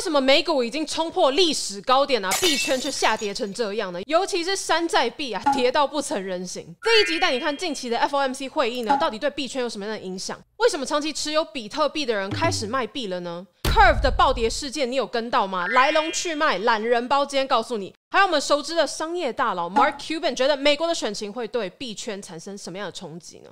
为什么美股已经冲破历史高点啊，币圈却下跌成这样呢？尤其是山寨币啊，跌到不成人形。这一集带你看近期的 FOMC 会议呢，到底对币圈有什么样的影响？为什么长期持有比特币的人开始卖币了呢？Curve 的暴跌事件你有跟到吗？来龙去脉，懒人包今天告诉你。还有我们熟知的商业大佬 Mark Cuban 觉得美国的选情会对币圈产生什么样的冲击呢？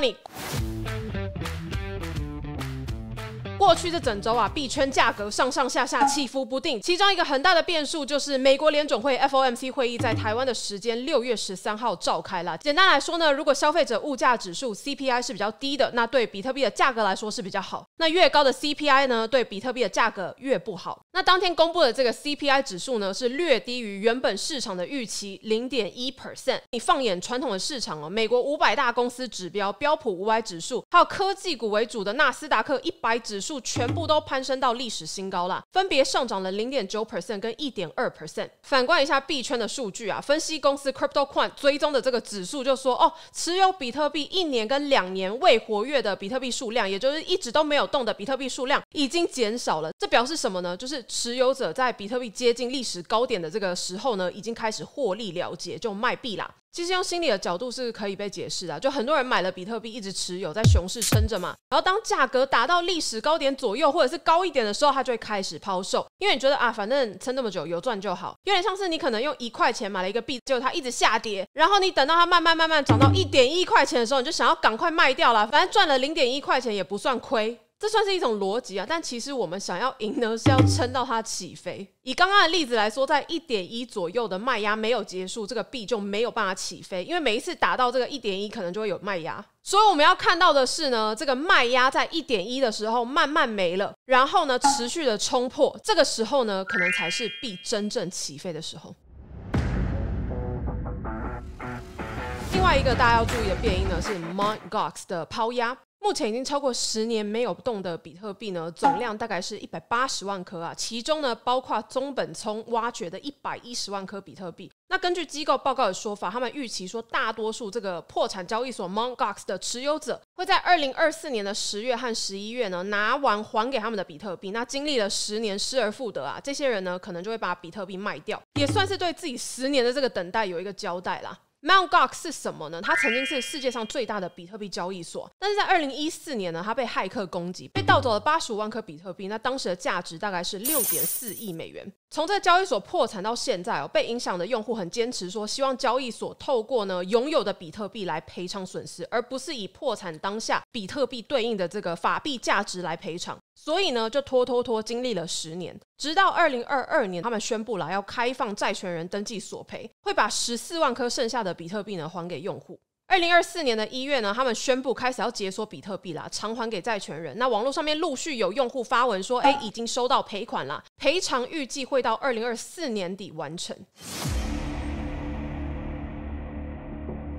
money. 过去这整周啊，币圈价格上上下下起伏不定。其中一个很大的变数就是美国联总会 （FOMC） 会议在台湾的时间，六月十三号召开了。简单来说呢，如果消费者物价指数 （CPI） 是比较低的，那对比特币的价格来说是比较好；那越高的 CPI 呢，对比特币的价格越不好。那当天公布的这个 CPI 指数呢，是略低于原本市场的预期零点一 percent。你放眼传统的市场哦，美国五百大公司指标标普五百指数，还有科技股为主的纳斯达克一百指数。全部都攀升到历史新高啦，分别上涨了零点九 percent 跟一点二 percent。反观一下币圈的数据啊，分析公司 CryptoQuant 追踪的这个指数就说，哦，持有比特币一年跟两年未活跃的比特币数量，也就是一直都没有动的比特币数量，已经减少了。这表示什么呢？就是持有者在比特币接近历史高点的这个时候呢，已经开始获利了结，就卖币啦。其实用心理的角度是可以被解释的，就很多人买了比特币一直持有，在熊市撑着嘛。然后当价格达到历史高点左右，或者是高一点的时候，它就会开始抛售，因为你觉得啊，反正撑那么久有赚就好。有点像是你可能用一块钱买了一个币，结果它一直下跌，然后你等到它慢慢慢慢涨到一点一块钱的时候，你就想要赶快卖掉了，反正赚了零点一块钱也不算亏。这算是一种逻辑啊，但其实我们想要赢呢，是要撑到它起飞。以刚刚的例子来说，在一点一左右的卖压没有结束，这个币就没有办法起飞，因为每一次达到这个一点一，可能就会有卖压。所以我们要看到的是呢，这个卖压在一点一的时候慢慢没了，然后呢持续的冲破，这个时候呢，可能才是币真正起飞的时候。另外一个大家要注意的变音呢，是 Mon Gox 的抛压。目前已经超过十年没有动的比特币呢，总量大概是一百八十万颗啊，其中呢包括中本聪挖掘的一百一十万颗比特币。那根据机构报告的说法，他们预期说大多数这个破产交易所 m o n g o x 的持有者会在二零二四年的十月和十一月呢拿完还给他们的比特币。那经历了十年失而复得啊，这些人呢可能就会把比特币卖掉，也算是对自己十年的这个等待有一个交代啦。Mt. Gox 是什么呢？它曾经是世界上最大的比特币交易所，但是在二零一四年呢，它被骇客攻击，被盗走了八十五万颗比特币，那当时的价值大概是六点四亿美元。从这个交易所破产到现在哦，被影响的用户很坚持说，希望交易所透过呢拥有的比特币来赔偿损失，而不是以破产当下比特币对应的这个法币价值来赔偿，所以呢就拖拖拖经历了十年。直到二零二二年，他们宣布了要开放债权人登记索赔，会把十四万颗剩下的比特币呢还给用户。二零二四年的一月呢，他们宣布开始要解锁比特币啦，偿还给债权人。那网络上面陆续有用户发文说，哎，已经收到赔款啦，赔偿预计会到二零二四年底完成。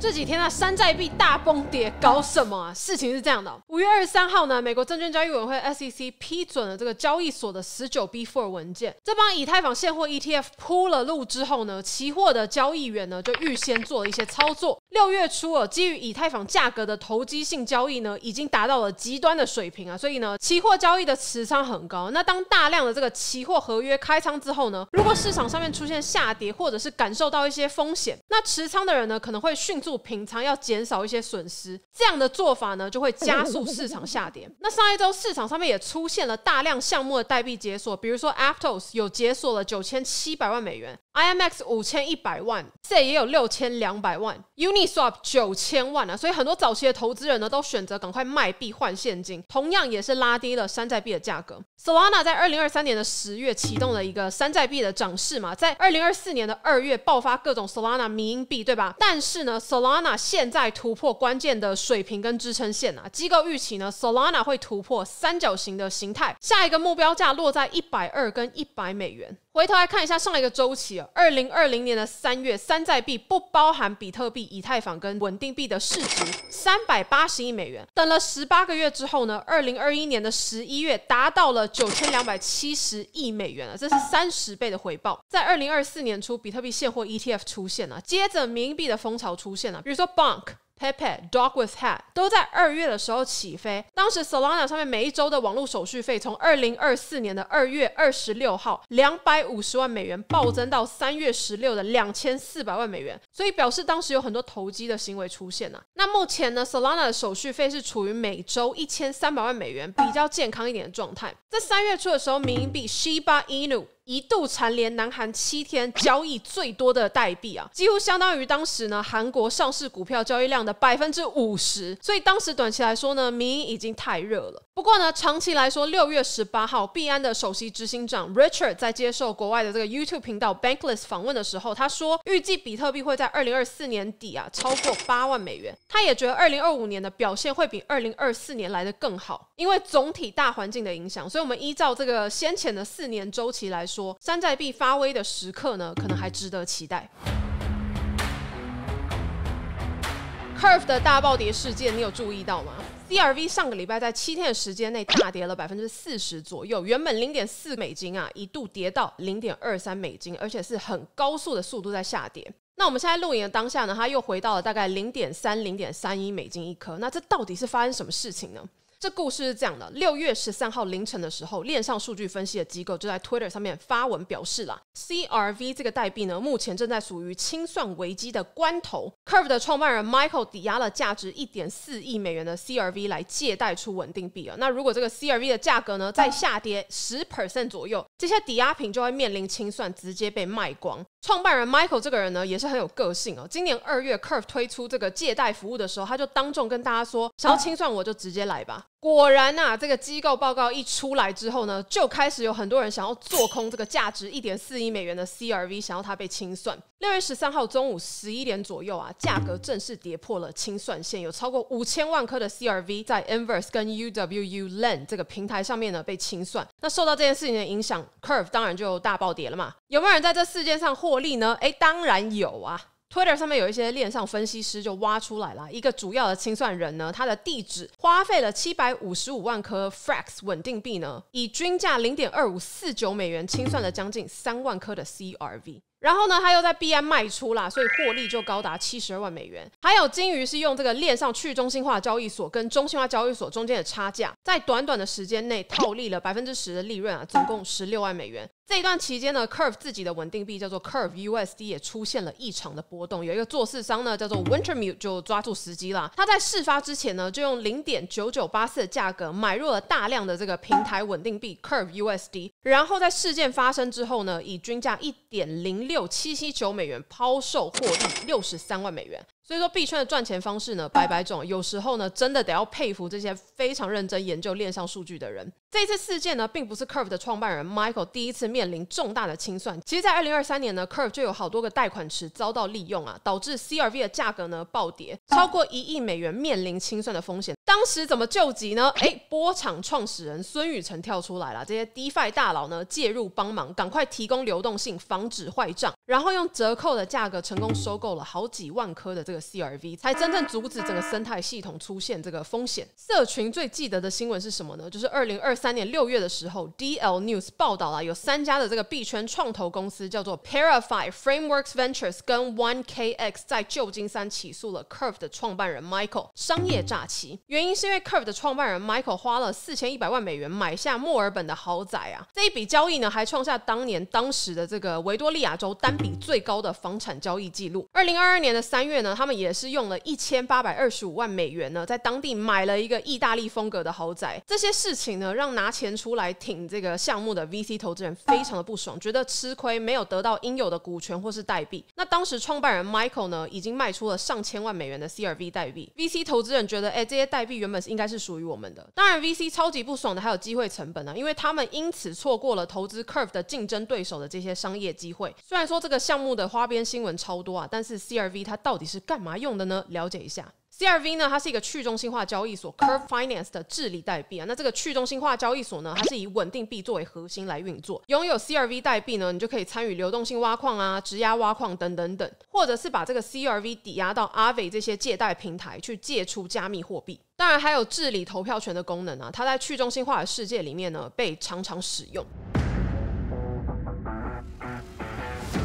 这几天啊，山寨币大崩跌，搞什么啊？事情是这样的？五月二十三号呢，美国证券交易委员会 SEC 批准了这个交易所的十九 b f o r 文件。这帮以太坊现货 ETF 铺了路之后呢，期货的交易员呢就预先做了一些操作。六月初啊，基于以太坊价格的投机性交易呢，已经达到了极端的水平啊，所以呢，期货交易的持仓很高。那当大量的这个期货合约开仓之后呢，如果市场上面出现下跌，或者是感受到一些风险，那持仓的人呢可能会迅速。平常要减少一些损失，这样的做法呢，就会加速市场下跌。那上一周市场上面也出现了大量项目的代币解锁，比如说 Aptos 有解锁了九千七百万美元。IMX 五千一百万，z 也有六千两百万，Uniswap 九千万啊，所以很多早期的投资人呢，都选择赶快卖币换现金，同样也是拉低了山寨币的价格。Solana 在二零二三年的十月启动了一个山寨币的涨势嘛，在二零二四年的二月爆发各种 Solana 迷因币，对吧？但是呢，Solana 现在突破关键的水平跟支撑线啊，机构预期呢，Solana 会突破三角形的形态，下一个目标价落在一百二跟一百美元。回头来看一下上一个周期啊，二零二零年的三月山寨币不包含比特币、以太坊跟稳定币的市值三百八十亿美元。等了十八个月之后呢，二零二一年的十一月达到了九千两百七十亿美元了，这是三十倍的回报。在二零二四年初，比特币现货 ETF 出现了，接着名币的风潮出现了，比如说 Bunk。Pepe Dog with Hat 都在二月的时候起飞，当时 Solana 上面每一周的网络手续费从二零二四年的二月二十六号两百五十万美元暴增到三月十六的两千四百万美元，所以表示当时有很多投机的行为出现呐。那目前呢，Solana 的手续费是处于每周一千三百万美元比较健康一点的状态。在三月初的时候，民营币 Shiba Inu。一度蝉联南韩七天交易最多的代币啊，几乎相当于当时呢韩国上市股票交易量的百分之五十，所以当时短期来说呢，民营已经太热了。不过呢，长期来说，六月十八号，币安的首席执行长 Richard 在接受国外的这个 YouTube 频道 Bankless 访问的时候，他说预计比特币会在二零二四年底啊超过八万美元。他也觉得二零二五年的表现会比二零二四年来的更好，因为总体大环境的影响。所以，我们依照这个先前的四年周期来说，山寨币发威的时刻呢，可能还值得期待。Curve 的大暴跌事件，你有注意到吗？DRV 上个礼拜在七天的时间内大跌了百分之四十左右，原本零点四美金啊，一度跌到零点二三美金，而且是很高速的速度在下跌。那我们现在录影的当下呢，它又回到了大概零点三零点三一美金一颗。那这到底是发生什么事情呢？这故事是这样的：六月十三号凌晨的时候，链上数据分析的机构就在 Twitter 上面发文表示了，CRV 这个代币呢目前正在属于清算危机的关头。Curve 的创办人 Michael 抵押了价值一点四亿美元的 CRV 来借贷出稳定币啊。那如果这个 CRV 的价格呢再下跌十 percent 左右，这些抵押品就会面临清算，直接被卖光。创办人 Michael 这个人呢也是很有个性哦。今年二月 Curve 推出这个借贷服务的时候，他就当众跟大家说：“想要清算我就直接来吧。”果然呐，这个机构报告一出来之后呢，就开始有很多人想要做空这个价值一点四亿美元的 CRV，想要它被清算。六月十三号中午十一点左右啊，价格正式跌破了清算线，有超过五千万颗的 CRV 在 Inverse 跟 UWU Lend 这个平台上面呢被清算。那受到这件事情的影响，Curve 当然就大暴跌了嘛。有没有人在这事件上获利呢？哎，当然有啊。Twitter 上面有一些链上分析师就挖出来了，一个主要的清算人呢，他的地址花费了七百五十五万颗 FRAX 稳定币呢，以均价零点二五四九美元清算了将近三万颗的 CRV。然后呢，他又在币安卖出啦，所以获利就高达七十二万美元。还有金鱼是用这个链上去中心化交易所跟中心化交易所中间的差价，在短短的时间内套利了百分之十的利润啊，总共十六万美元。这一段期间呢，Curve 自己的稳定币叫做 Curve USD 也出现了异常的波动。有一个做市商呢，叫做 Wintermute 就抓住时机啦。他在事发之前呢，就用零点九九八四的价格买入了大量的这个平台稳定币 Curve USD，然后在事件发生之后呢，以均价一点零。六七七九美元抛售获利六十三万美元，所以说币圈的赚钱方式呢，百百种，有时候呢，真的得要佩服这些非常认真研究链上数据的人。这次事件呢，并不是 Curve 的创办人 Michael 第一次面临重大的清算。其实，在二零二三年呢，Curve 就有好多个贷款池遭到利用啊，导致 CRV 的价格呢暴跌，超过一亿美元面临清算的风险。当时怎么救急呢？哎，波场创始人孙宇晨跳出来了，这些 DeFi 大佬呢介入帮忙，赶快提供流动性，防止坏账，然后用折扣的价格成功收购了好几万颗的这个 CRV，才真正阻止整个生态系统出现这个风险。社群最记得的新闻是什么呢？就是二零二。三年六月的时候，DL News 报道了有三家的这个币圈创投公司叫做 Parify Frameworks Ventures 跟 One KX 在旧金山起诉了 Curve 的创办人 Michael，商业诈欺。原因是因为 Curve 的创办人 Michael 花了四千一百万美元买下墨尔本的豪宅啊，这一笔交易呢还创下当年当时的这个维多利亚州单笔最高的房产交易记录。二零二二年的三月呢，他们也是用了一千八百二十五万美元呢，在当地买了一个意大利风格的豪宅。这些事情呢让拿钱出来挺这个项目的 VC 投资人非常的不爽，觉得吃亏，没有得到应有的股权或是代币。那当时创办人 Michael 呢，已经卖出了上千万美元的 CRV 代币。VC 投资人觉得，哎，这些代币原本是应该是属于我们的。当然，VC 超级不爽的还有机会成本呢，因为他们因此错过了投资 Curve 的竞争对手的这些商业机会。虽然说这个项目的花边新闻超多啊，但是 CRV 它到底是干嘛用的呢？了解一下。CRV 呢，它是一个去中心化交易所 Curve Finance 的治理代币啊。那这个去中心化交易所呢，它是以稳定币作为核心来运作。拥有 CRV 代币呢，你就可以参与流动性挖矿啊、质押挖矿等等等，或者是把这个 CRV 抵押到 a v 这些借贷平台去借出加密货币。当然，还有治理投票权的功能啊，它在去中心化的世界里面呢被常常使用。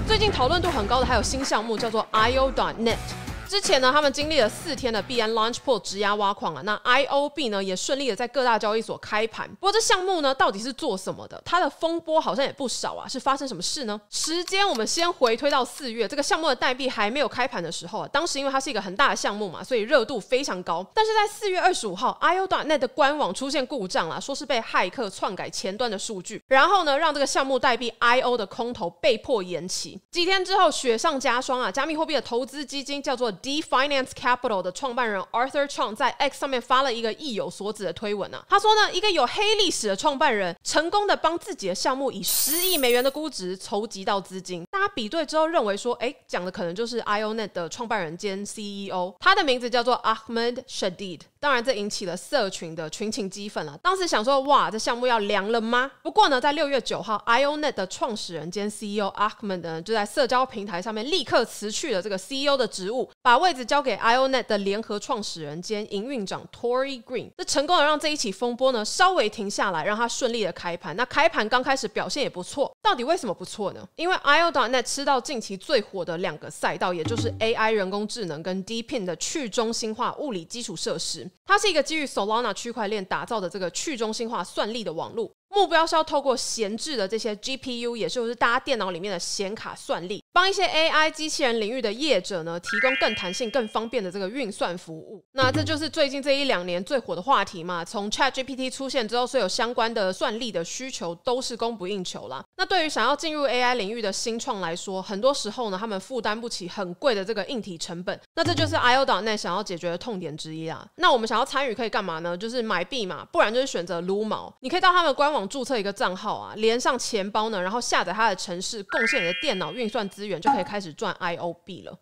最近讨论度很高的还有新项目叫做 Io. d o net。之前呢，他们经历了四天的币安 Launchpool 直压挖矿啊。那 I O B 呢，也顺利的在各大交易所开盘。不过这项目呢，到底是做什么的？它的风波好像也不少啊，是发生什么事呢？时间我们先回推到四月，这个项目的代币还没有开盘的时候啊。当时因为它是一个很大的项目嘛，所以热度非常高。但是在四月二十五号，IO Dot Net 的官网出现故障了，说是被骇客篡改前端的数据，然后呢，让这个项目代币 I O 的空头被迫延期。几天之后，雪上加霜啊，加密货币的投资基金叫做。De Finance Capital 的创办人 Arthur c h o n g 在 X 上面发了一个意有所指的推文呢。他说呢，一个有黑历史的创办人，成功的帮自己的项目以十亿美元的估值筹集到资金。大家比对之后认为说，哎，讲的可能就是 Ionet 的创办人兼 CEO，他的名字叫做 Ahmed Shadid。当然，这引起了社群的群情激愤了。当时想说，哇，这项目要凉了吗？不过呢，在六月九号，Ionet 的创始人兼 CEO Ahmed 呢，就在社交平台上面立刻辞去了这个 CEO 的职务，把。把位置交给 Ionet 的联合创始人兼营运长 Tori Green，那成功的让这一起风波呢稍微停下来，让它顺利的开盘。那开盘刚开始表现也不错，到底为什么不错呢？因为 Ionet 吃到近期最火的两个赛道，也就是 AI 人工智能跟 DPIN 的去中心化物理基础设施。它是一个基于 Solana 区块链打造的这个去中心化算力的网络，目标是要透过闲置的这些 GPU，也就是大家电脑里面的显卡算力。帮一些 AI 机器人领域的业者呢，提供更弹性、更方便的这个运算服务。那这就是最近这一两年最火的话题嘛。从 ChatGPT 出现之后，所有相关的算力的需求都是供不应求啦。那对于想要进入 AI 领域的新创来说，很多时候呢，他们负担不起很贵的这个硬体成本。那这就是 IOdaNet 想要解决的痛点之一啊。那我们想要参与可以干嘛呢？就是买币嘛，不然就是选择撸毛。你可以到他们官网注册一个账号啊，连上钱包呢，然后下载他的城市，贡献你的电脑运算资。资源就可以开始赚 I O B 了。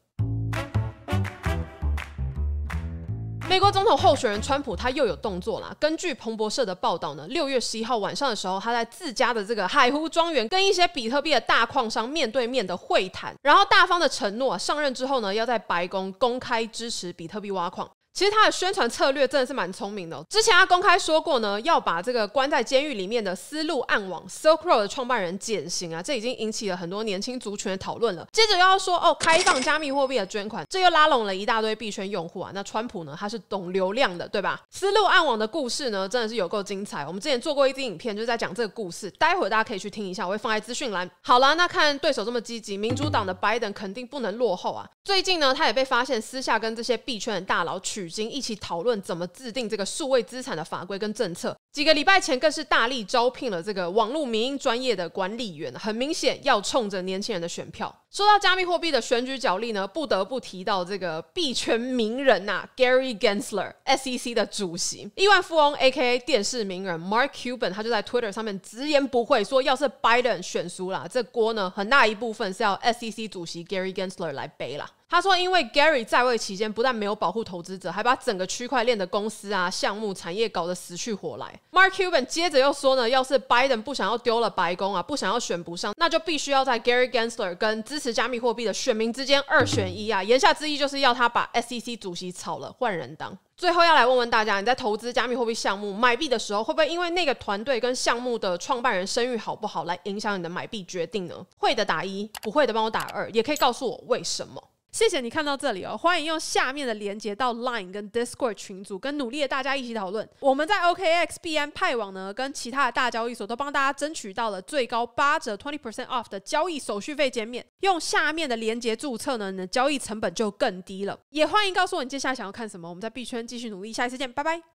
美国总统候选人川普他又有动作了。根据彭博社的报道呢，六月十一号晚上的时候，他在自家的这个海湖庄园跟一些比特币的大矿商面对面的会谈，然后大方的承诺上任之后呢，要在白宫公开支持比特币挖矿。其实他的宣传策略真的是蛮聪明的。之前他公开说过呢，要把这个关在监狱里面的思路暗网 （Circle） 的创办人减刑啊，这已经引起了很多年轻族群的讨论了。接着又要说哦，开放加密货币的捐款，这又拉拢了一大堆币圈用户啊。那川普呢，他是懂流量的，对吧？思路暗网的故事呢，真的是有够精彩。我们之前做过一支影片，就是在讲这个故事，待会大家可以去听一下，我会放在资讯栏。好啦，那看对手这么积极，民主党的拜登肯定不能落后啊。最近呢，他也被发现私下跟这些币圈的大佬取。已经一起讨论怎么制定这个数位资产的法规跟政策。几个礼拜前更是大力招聘了这个网络民英专业的管理员，很明显要冲着年轻人的选票。说到加密货币的选举角力呢，不得不提到这个币圈名人呐，Gary Gensler，SEC 的主席，亿万富翁 A.K.A 电视名人 Mark Cuban，他就在 Twitter 上面直言不讳说，要是 Biden 选输了，这锅呢很大一部分是要 SEC 主席 Gary Gensler 来背了。他说：“因为 Gary 在位期间不但没有保护投资者，还把整个区块链的公司啊、项目、产业搞得死去活来。” Mark Cuban 接着又说：“呢，要是 Biden 不想要丢了白宫啊，不想要选不上，那就必须要在 Gary Gensler 跟支持加密货币的选民之间二选一啊。”言下之意就是要他把 SEC 主席炒了，换人当。最后要来问问大家：你在投资加密货币项目买币的时候，会不会因为那个团队跟项目的创办人声誉好不好，来影响你的买币决定呢？会的打一，不会的帮我打二，也可以告诉我为什么。谢谢你看到这里哦，欢迎用下面的连接到 Line 跟 Discord 群组，跟努力的大家一起讨论。我们在 OKX、BN 派网呢，跟其他的大交易所都帮大家争取到了最高八折 twenty percent off 的交易手续费减免。用下面的连接注册呢，你的交易成本就更低了。也欢迎告诉我你接下来想要看什么，我们在币圈继续努力，下一次见，拜拜。